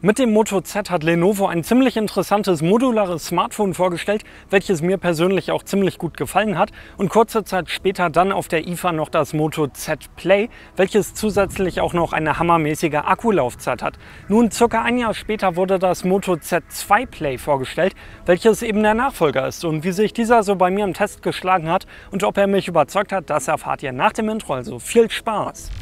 Mit dem Moto Z hat Lenovo ein ziemlich interessantes modulares Smartphone vorgestellt, welches mir persönlich auch ziemlich gut gefallen hat und kurze Zeit später dann auf der IFA noch das Moto Z Play, welches zusätzlich auch noch eine hammermäßige Akkulaufzeit hat. Nun circa ein Jahr später wurde das Moto Z2 Play vorgestellt, welches eben der Nachfolger ist und wie sich dieser so bei mir im Test geschlagen hat und ob er mich überzeugt hat, das erfahrt ihr nach dem Intro, also viel Spaß!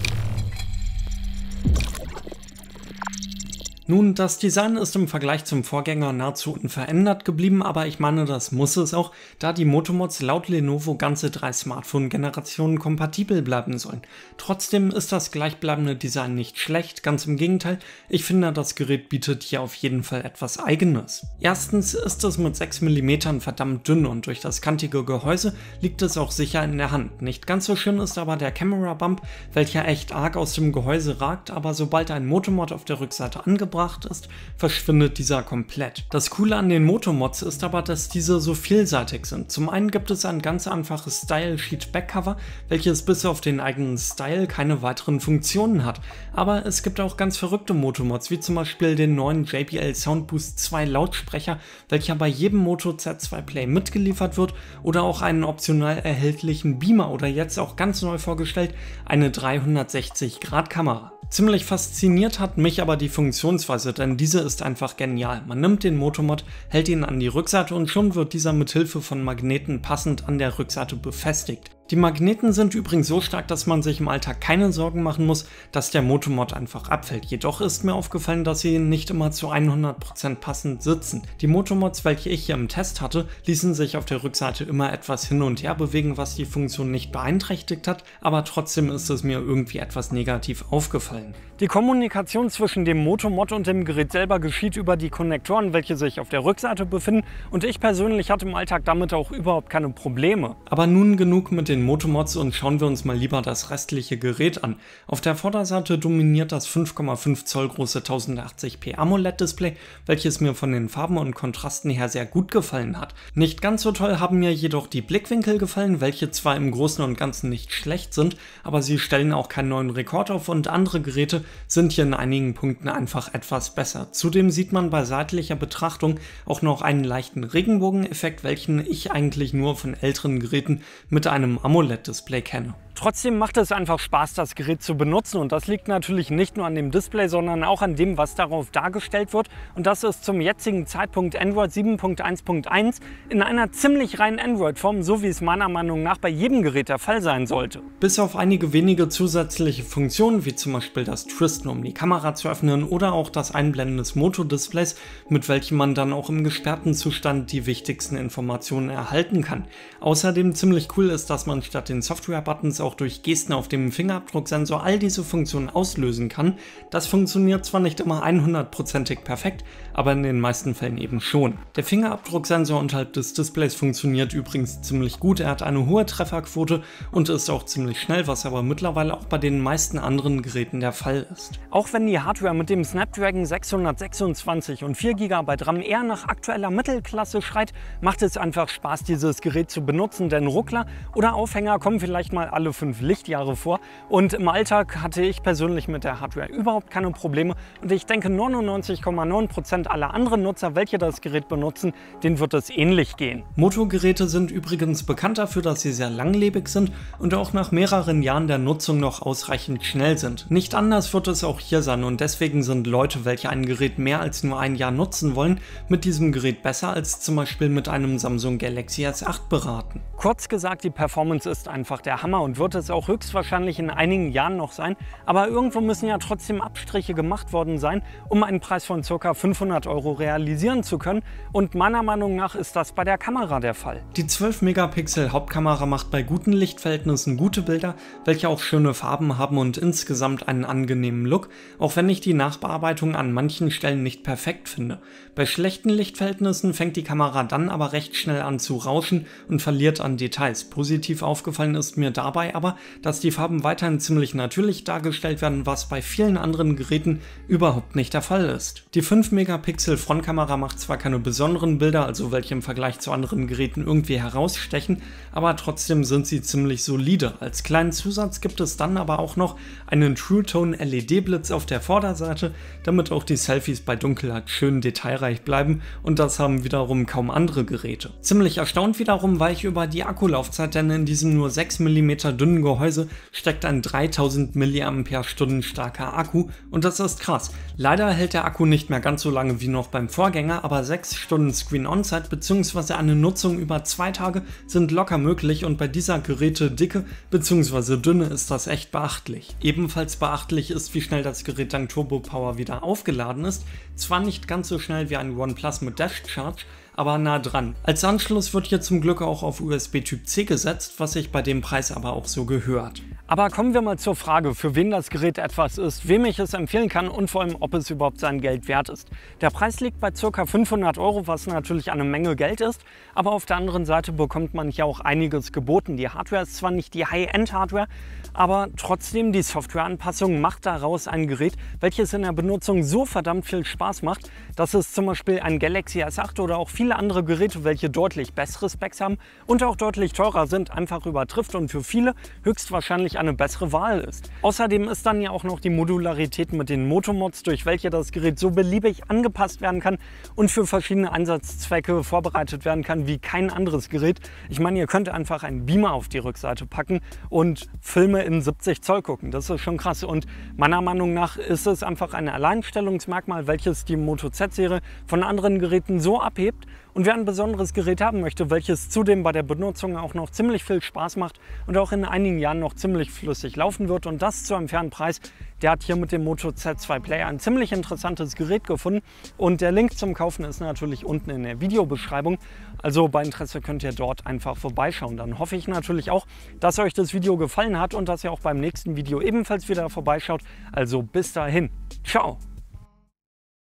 Nun, das Design ist im Vergleich zum Vorgänger nahezu unverändert geblieben, aber ich meine, das muss es auch, da die Motomods laut Lenovo ganze drei Smartphone-Generationen kompatibel bleiben sollen. Trotzdem ist das gleichbleibende Design nicht schlecht, ganz im Gegenteil, ich finde, das Gerät bietet hier auf jeden Fall etwas Eigenes. Erstens ist es mit 6 mm verdammt dünn und durch das kantige Gehäuse liegt es auch sicher in der Hand. Nicht ganz so schön ist aber der Camera Bump, welcher echt arg aus dem Gehäuse ragt, aber sobald ein Motomod auf der Rückseite angebracht gebracht ist, verschwindet dieser komplett. Das Coole an den Motomods ist aber, dass diese so vielseitig sind. Zum einen gibt es ein ganz einfaches Style-Sheet Backcover, welches bis auf den eigenen Style keine weiteren Funktionen hat. Aber es gibt auch ganz verrückte Motomods, wie zum Beispiel den neuen JBL Soundboost 2 Lautsprecher, welcher bei jedem Moto Z2 Play mitgeliefert wird oder auch einen optional erhältlichen Beamer oder jetzt auch ganz neu vorgestellt eine 360 Grad Kamera. Ziemlich fasziniert hat mich aber die Funktionsweise, denn diese ist einfach genial. Man nimmt den Motomod, hält ihn an die Rückseite und schon wird dieser mithilfe von Magneten passend an der Rückseite befestigt. Die Magneten sind übrigens so stark, dass man sich im Alltag keine Sorgen machen muss, dass der Motomod einfach abfällt. Jedoch ist mir aufgefallen, dass sie nicht immer zu 100% passend sitzen. Die Motomods, welche ich hier im Test hatte, ließen sich auf der Rückseite immer etwas hin und her bewegen, was die Funktion nicht beeinträchtigt hat, aber trotzdem ist es mir irgendwie etwas negativ aufgefallen. Die Kommunikation zwischen dem Motomod und dem Gerät selber geschieht über die Konnektoren, welche sich auf der Rückseite befinden und ich persönlich hatte im Alltag damit auch überhaupt keine Probleme. Aber nun genug mit den Motomods und schauen wir uns mal lieber das restliche Gerät an. Auf der Vorderseite dominiert das 5,5 Zoll große 1080p AMOLED Display, welches mir von den Farben und Kontrasten her sehr gut gefallen hat. Nicht ganz so toll haben mir jedoch die Blickwinkel gefallen, welche zwar im Großen und Ganzen nicht schlecht sind, aber sie stellen auch keinen neuen Rekord auf und andere Geräte sind hier in einigen Punkten einfach etwas besser. Zudem sieht man bei seitlicher Betrachtung auch noch einen leichten Regenbogeneffekt, welchen ich eigentlich nur von älteren Geräten mit einem AMOLED-Display kenne. Trotzdem macht es einfach Spaß, das Gerät zu benutzen und das liegt natürlich nicht nur an dem Display, sondern auch an dem, was darauf dargestellt wird und das ist zum jetzigen Zeitpunkt Android 7.1.1 in einer ziemlich reinen Android-Form, so wie es meiner Meinung nach bei jedem Gerät der Fall sein sollte. Bis auf einige wenige zusätzliche Funktionen, wie zum Beispiel das Fristen, um die Kamera zu öffnen oder auch das Einblenden des Motodisplays, mit welchem man dann auch im gesperrten Zustand die wichtigsten Informationen erhalten kann. Außerdem ziemlich cool ist, dass man statt den Software-Buttons auch durch Gesten auf dem Fingerabdrucksensor all diese Funktionen auslösen kann. Das funktioniert zwar nicht immer 100%ig perfekt, aber in den meisten Fällen eben schon. Der Fingerabdrucksensor unterhalb des Displays funktioniert übrigens ziemlich gut, er hat eine hohe Trefferquote und ist auch ziemlich schnell, was aber mittlerweile auch bei den meisten anderen Geräten der Fall ist. Auch wenn die Hardware mit dem Snapdragon 626 und 4 GB RAM eher nach aktueller Mittelklasse schreit, macht es einfach Spaß, dieses Gerät zu benutzen, denn Ruckler oder Aufhänger kommen vielleicht mal alle fünf Lichtjahre vor und im Alltag hatte ich persönlich mit der Hardware überhaupt keine Probleme und ich denke 99,9% aller anderen Nutzer, welche das Gerät benutzen, denen wird es ähnlich gehen. Moto-Geräte sind übrigens bekannt dafür, dass sie sehr langlebig sind und auch nach mehreren Jahren der Nutzung noch ausreichend schnell sind. Nicht anders wird es auch hier sein und deswegen sind Leute, welche ein Gerät mehr als nur ein Jahr nutzen wollen, mit diesem Gerät besser als zum Beispiel mit einem Samsung Galaxy S8 beraten. Kurz gesagt, die Performance ist einfach der Hammer und wird es auch höchstwahrscheinlich in einigen Jahren noch sein, aber irgendwo müssen ja trotzdem Abstriche gemacht worden sein, um einen Preis von ca. 500 Euro realisieren zu können und meiner Meinung nach ist das bei der Kamera der Fall. Die 12 Megapixel Hauptkamera macht bei guten Lichtverhältnissen gute Bilder, welche auch schöne Farben haben und insgesamt einen angenehmen angenehmen Look, auch wenn ich die Nachbearbeitung an manchen Stellen nicht perfekt finde. Bei schlechten Lichtverhältnissen fängt die Kamera dann aber recht schnell an zu rauschen und verliert an Details. Positiv aufgefallen ist mir dabei aber, dass die Farben weiterhin ziemlich natürlich dargestellt werden, was bei vielen anderen Geräten überhaupt nicht der Fall ist. Die 5 Megapixel Frontkamera macht zwar keine besonderen Bilder, also welche im Vergleich zu anderen Geräten irgendwie herausstechen, aber trotzdem sind sie ziemlich solide. Als kleinen Zusatz gibt es dann aber auch noch einen True Tone LED LED-Blitz auf der Vorderseite, damit auch die Selfies bei Dunkelheit schön detailreich bleiben und das haben wiederum kaum andere Geräte. Ziemlich erstaunt wiederum war ich über die Akkulaufzeit, denn in diesem nur 6 mm dünnen Gehäuse steckt ein 3000 mAh starker Akku und das ist krass. Leider hält der Akku nicht mehr ganz so lange wie noch beim Vorgänger, aber 6 Stunden Screen-On-Zeit bzw. eine Nutzung über 2 Tage sind locker möglich und bei dieser Geräte dicke bzw. dünne ist das echt beachtlich. Ebenfalls beachtlich ist ist, wie schnell das Gerät dank Turbo Power wieder aufgeladen ist. Zwar nicht ganz so schnell wie ein OnePlus mit Dash Charge, aber nah dran. Als Anschluss wird hier zum Glück auch auf USB Typ C gesetzt, was sich bei dem Preis aber auch so gehört. Aber kommen wir mal zur Frage, für wen das Gerät etwas ist, wem ich es empfehlen kann und vor allem, ob es überhaupt sein Geld wert ist. Der Preis liegt bei ca. 500 Euro, was natürlich eine Menge Geld ist, aber auf der anderen Seite bekommt man hier auch einiges geboten. Die Hardware ist zwar nicht die High-End-Hardware, aber trotzdem die Softwareanpassung macht daraus ein Gerät, welches in der Benutzung so verdammt viel Spaß macht, dass es zum Beispiel ein Galaxy S8 oder auch viele andere Geräte, welche deutlich bessere Specs haben und auch deutlich teurer sind, einfach übertrifft und für viele höchstwahrscheinlich eine bessere Wahl ist. Außerdem ist dann ja auch noch die Modularität mit den Motomods, durch welche das Gerät so beliebig angepasst werden kann und für verschiedene Einsatzzwecke vorbereitet werden kann wie kein anderes Gerät. Ich meine, ihr könnt einfach einen Beamer auf die Rückseite packen und Filme in 70 Zoll gucken. Das ist schon krass und meiner Meinung nach ist es einfach ein Alleinstellungsmerkmal, welches die Moto Z-Serie von anderen Geräten so abhebt und wer ein besonderes Gerät haben möchte, welches zudem bei der Benutzung auch noch ziemlich viel Spaß macht und auch in einigen Jahren noch ziemlich flüssig laufen wird und das zu einem fairen Preis, der hat hier mit dem Moto Z2 Player ein ziemlich interessantes Gerät gefunden und der Link zum Kaufen ist natürlich unten in der Videobeschreibung. Also bei Interesse könnt ihr dort einfach vorbeischauen. Dann hoffe ich natürlich auch, dass euch das Video gefallen hat und dass ihr auch beim nächsten Video ebenfalls wieder vorbeischaut. Also bis dahin. Ciao!